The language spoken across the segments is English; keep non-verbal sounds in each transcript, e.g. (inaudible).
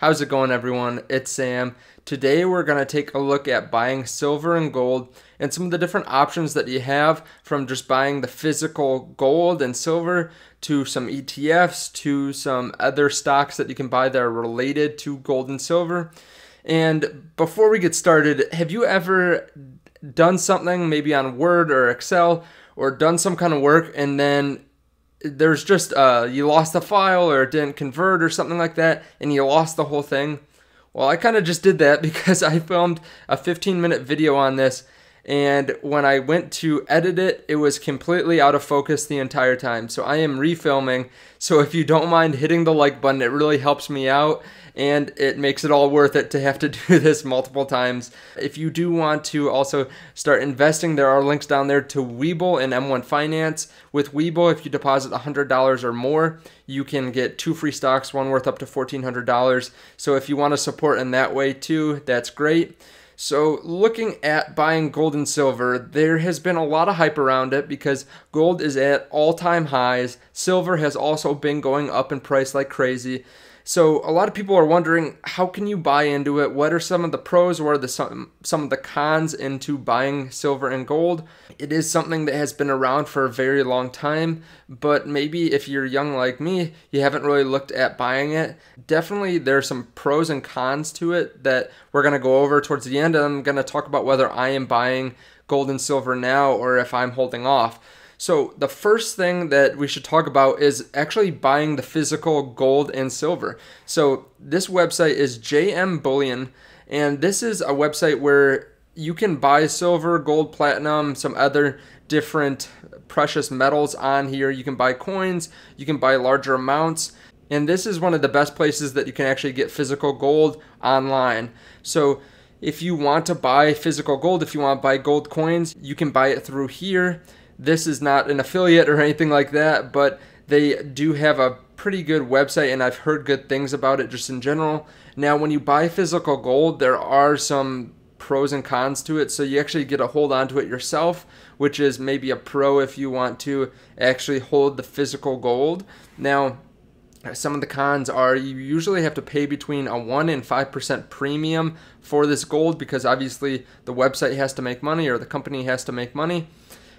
How's it going, everyone? It's Sam. Today, we're going to take a look at buying silver and gold and some of the different options that you have from just buying the physical gold and silver to some ETFs to some other stocks that you can buy that are related to gold and silver. And before we get started, have you ever done something, maybe on Word or Excel, or done some kind of work, and then there's just uh, you lost a file or it didn't convert or something like that, and you lost the whole thing. Well, I kind of just did that (laughs) because I filmed a 15 minute video on this and when I went to edit it, it was completely out of focus the entire time. So I am refilming. So if you don't mind hitting the like button, it really helps me out and it makes it all worth it to have to (laughs) do this multiple times. If you do want to also start investing, there are links down there to Webull and M1 Finance. With Webull, if you deposit $100 or more, you can get two free stocks, one worth up to $1,400. So if you want to support in that way too, that's great. So, looking at buying gold and silver, there has been a lot of hype around it because gold is at all time highs. Silver has also been going up in price like crazy. So a lot of people are wondering how can you buy into it? What are some of the pros? What are the some some of the cons into buying silver and gold? It is something that has been around for a very long time, but maybe if you're young like me, you haven't really looked at buying it. Definitely there are some pros and cons to it that we're going to go over towards the end and I'm going to talk about whether I am buying gold and silver now or if I'm holding off. So the first thing that we should talk about is actually buying the physical gold and silver. So this website is JM Bullion, and this is a website where you can buy silver, gold, platinum, some other different precious metals on here. You can buy coins, you can buy larger amounts. And this is one of the best places that you can actually get physical gold online. So if you want to buy physical gold, if you want to buy gold coins, you can buy it through here. This is not an affiliate or anything like that, but they do have a pretty good website and I've heard good things about it just in general. Now, when you buy physical gold, there are some pros and cons to it. So you actually get to hold on to it yourself, which is maybe a pro if you want to actually hold the physical gold. Now, some of the cons are you usually have to pay between a 1 and 5% premium for this gold because obviously the website has to make money or the company has to make money.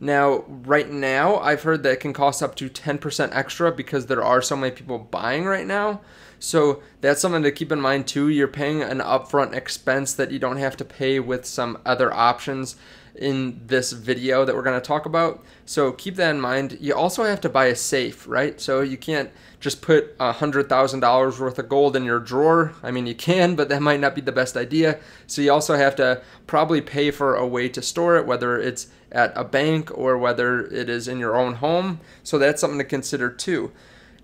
Now, right now, I've heard that it can cost up to 10% extra because there are so many people buying right now. So that's something to keep in mind too. You're paying an upfront expense that you don't have to pay with some other options in this video that we're going to talk about. So keep that in mind. You also have to buy a safe, right? So you can't just put $100,000 worth of gold in your drawer. I mean, you can, but that might not be the best idea. So you also have to probably pay for a way to store it, whether it's at a bank or whether it is in your own home. So that's something to consider too.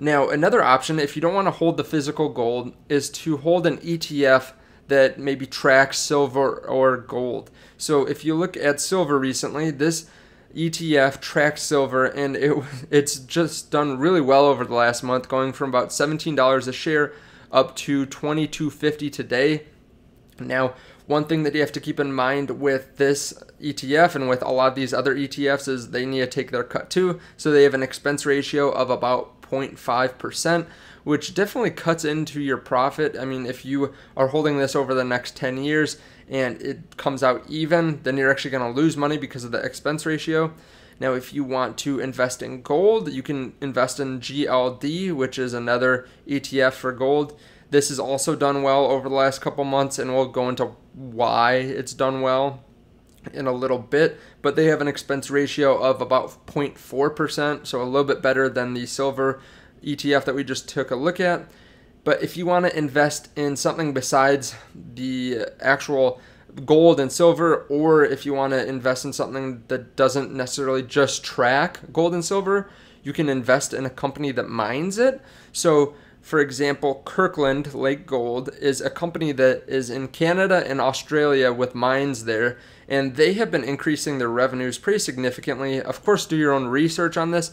Now, another option, if you don't want to hold the physical gold, is to hold an ETF that maybe tracks silver or gold. So if you look at silver recently, this ETF tracks silver and it (laughs) it's just done really well over the last month going from about $17 a share up to 22.50 today. Now, one thing that you have to keep in mind with this ETF and with a lot of these other ETFs is they need to take their cut too. So they have an expense ratio of about 0.5%, which definitely cuts into your profit. I mean, if you are holding this over the next 10 years and it comes out even, then you're actually going to lose money because of the expense ratio. Now, if you want to invest in gold, you can invest in GLD, which is another ETF for gold. This has also done well over the last couple months, and we'll go into why it's done well in a little bit. But they have an expense ratio of about 0.4%, so a little bit better than the silver ETF that we just took a look at. But if you want to invest in something besides the actual gold and silver, or if you want to invest in something that doesn't necessarily just track gold and silver, you can invest in a company that mines it. So for example, Kirkland Lake Gold is a company that is in Canada and Australia with mines there, and they have been increasing their revenues pretty significantly. Of course, do your own research on this,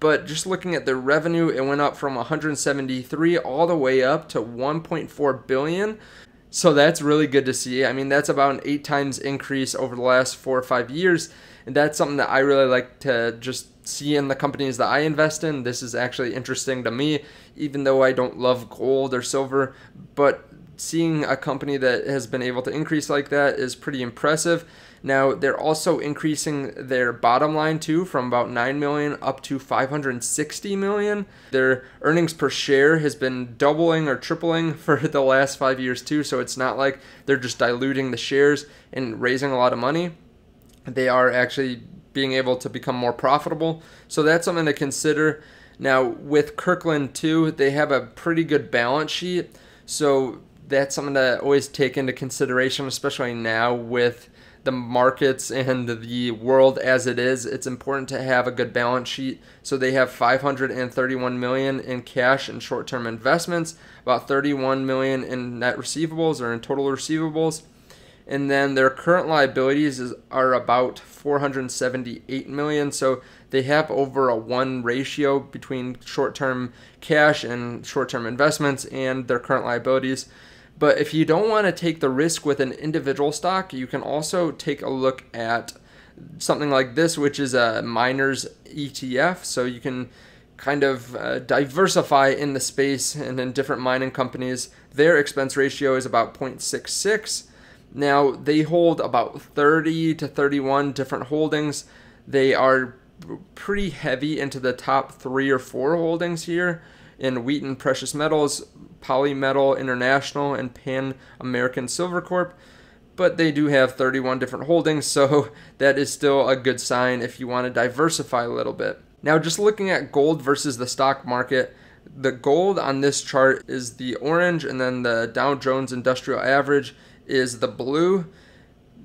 but just looking at their revenue, it went up from 173 all the way up to 1.4 billion. So that's really good to see. I mean, that's about an eight times increase over the last four or five years. And that's something that I really like to just see in the companies that I invest in. This is actually interesting to me, even though I don't love gold or silver. But seeing a company that has been able to increase like that is pretty impressive. Now they're also increasing their bottom line too from about 9 million up to 560 million. Their earnings per share has been doubling or tripling (laughs) for the last 5 years too, so it's not like they're just diluting the shares and raising a lot of money they are actually being able to become more profitable. So that's something to consider. Now, with Kirkland, too, they have a pretty good balance sheet. So that's something to always take into consideration, especially now with the markets and the world as it is. It's important to have a good balance sheet. So they have 531 million in cash and short-term investments, about 31 million in net receivables or in total receivables and then their current liabilities is, are about 478 million so they have over a 1 ratio between short-term cash and short-term investments and their current liabilities but if you don't want to take the risk with an individual stock you can also take a look at something like this which is a miners ETF so you can kind of uh, diversify in the space and in different mining companies their expense ratio is about 0.66 now, they hold about 30 to 31 different holdings. They are pretty heavy into the top three or four holdings here in Wheaton Precious Metals, Polymetal International, and Pan American Silver Corp. But they do have 31 different holdings, so (laughs) that is still a good sign if you want to diversify a little bit. Now, just looking at gold versus the stock market, the gold on this chart is the orange, and then the Dow Jones Industrial Average is the blue.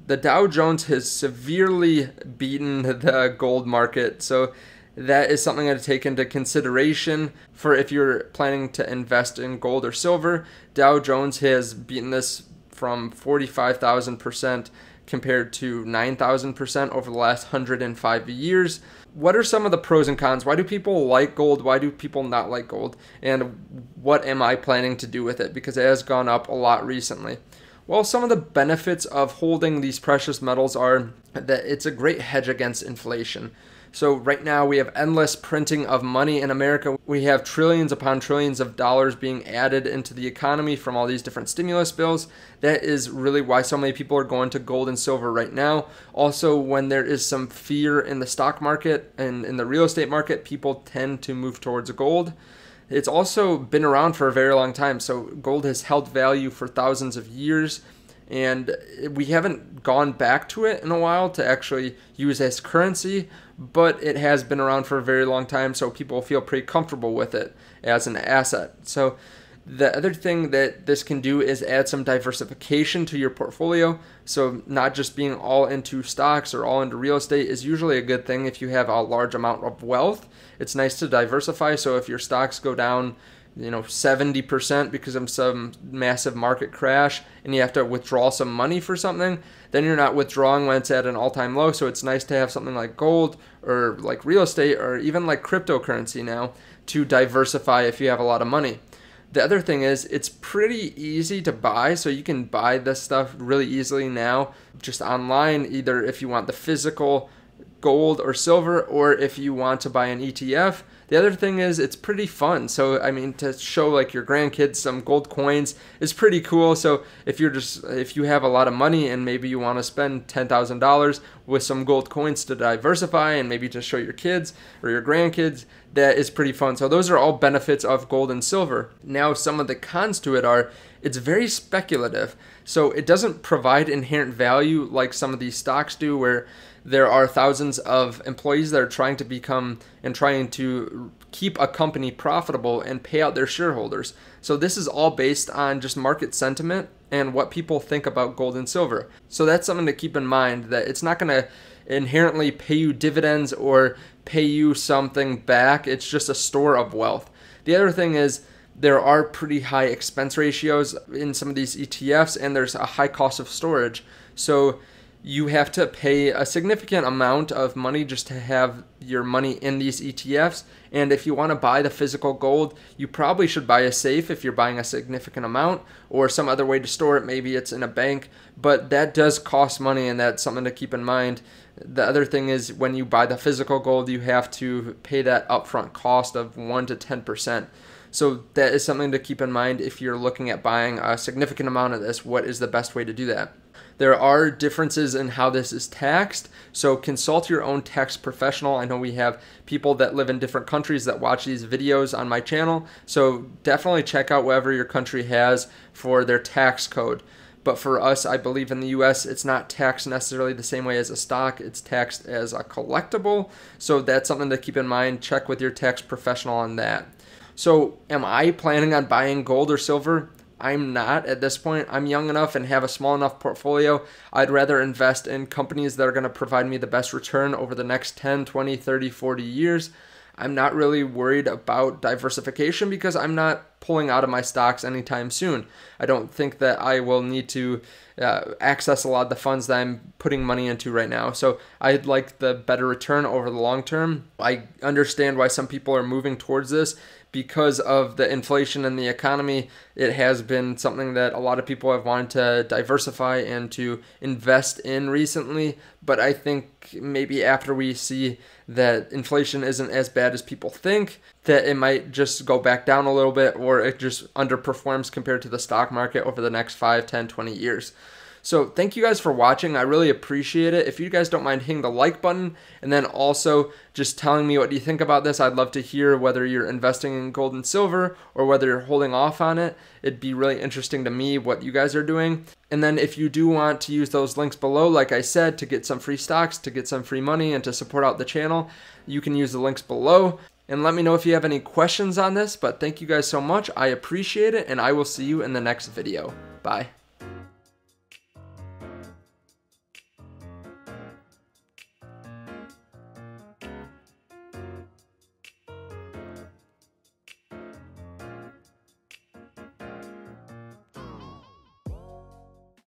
The Dow Jones has severely beaten the gold market, so that is something to take into consideration for if you're planning to invest in gold or silver. Dow Jones has beaten this from 45,000% compared to 9,000% over the last 105 years. What are some of the pros and cons? Why do people like gold? Why do people not like gold? And what am I planning to do with it? Because it has gone up a lot recently. Well, some of the benefits of holding these precious metals are that it's a great hedge against inflation. So, right now, we have endless printing of money in America. We have trillions upon trillions of dollars being added into the economy from all these different stimulus bills. That is really why so many people are going to gold and silver right now. Also, when there is some fear in the stock market and in the real estate market, people tend to move towards gold. It's also been around for a very long time, so gold has held value for thousands of years, and we haven't gone back to it in a while to actually use as currency, but it has been around for a very long time, so people feel pretty comfortable with it as an asset. So the other thing that this can do is add some diversification to your portfolio. So, not just being all into stocks or all into real estate is usually a good thing if you have a large amount of wealth. It's nice to diversify. So, if your stocks go down, you know 70% because of some massive market crash and you have to withdraw some money for something then you're not withdrawing when it's at an all-time low so it's nice to have something like gold or like real estate or even like cryptocurrency now to diversify if you have a lot of money the other thing is it's pretty easy to buy, so you can buy this stuff really easily now just online, either if you want the physical gold or silver or if you want to buy an ETF. The other thing is it's pretty fun. So I mean to show like your grandkids some gold coins is pretty cool. So if you're just if you have a lot of money and maybe you want to spend $10,000 with some gold coins to diversify and maybe to show your kids or your grandkids, that is pretty fun. So those are all benefits of gold and silver. Now some of the cons to it are it's very speculative. So it doesn't provide inherent value like some of these stocks do where there are thousands of employees that are trying to become and trying to keep a company profitable and pay out their shareholders. So this is all based on just market sentiment and what people think about gold and silver. So that's something to keep in mind that it's not going to inherently pay you dividends or pay you something back. It's just a store of wealth. The other thing is there are pretty high expense ratios in some of these ETFs and there's a high cost of storage. So you have to pay a significant amount of money just to have your money in these ETFs. And if you want to buy the physical gold, you probably should buy a safe if you're buying a significant amount or some other way to store it. Maybe it's in a bank, but that does cost money and that's something to keep in mind. The other thing is when you buy the physical gold, you have to pay that upfront cost of 1 to 10%. So that is something to keep in mind if you're looking at buying a significant amount of this. What is the best way to do that? There are differences in how this is taxed, so consult your own tax professional. I know we have people that live in different countries that watch these videos on my channel, so definitely check out whatever your country has for their tax code. But for us, I believe in the US, it's not taxed necessarily the same way as a stock. It's taxed as a collectible. So that's something to keep in mind. Check with your tax professional on that. So, am I planning on buying gold or silver? I'm not at this point. I'm young enough and have a small enough portfolio. I'd rather invest in companies that are going to provide me the best return over the next 10, 20, 30, 40 years. I'm not really worried about diversification because I'm not pulling out of my stocks anytime soon. I don't think that I will need to uh, access a lot of the funds that I'm putting money into right now. So I'd like the better return over the long term. I understand why some people are moving towards this because of the inflation and in the economy. It has been something that a lot of people have wanted to diversify and to invest in recently. But I think maybe after we see that inflation isn't as bad as people think, that it might just go back down a little bit or it just underperforms compared to the stock market over the next 5, 10, 20 years. So thank you guys for watching. I really appreciate it. If you guys don't mind hitting the like button and then also just telling me what you think about this, I'd love to hear whether you're investing in gold and silver or whether you're holding off on it. It'd be really interesting to me what you guys are doing. And then if you do want to use those links below, like I said, to get some free stocks, to get some free money, and to support out the channel, you can use the links below and let me know if you have any questions on this, but thank you guys so much. I appreciate it, and I will see you in the next video. Bye.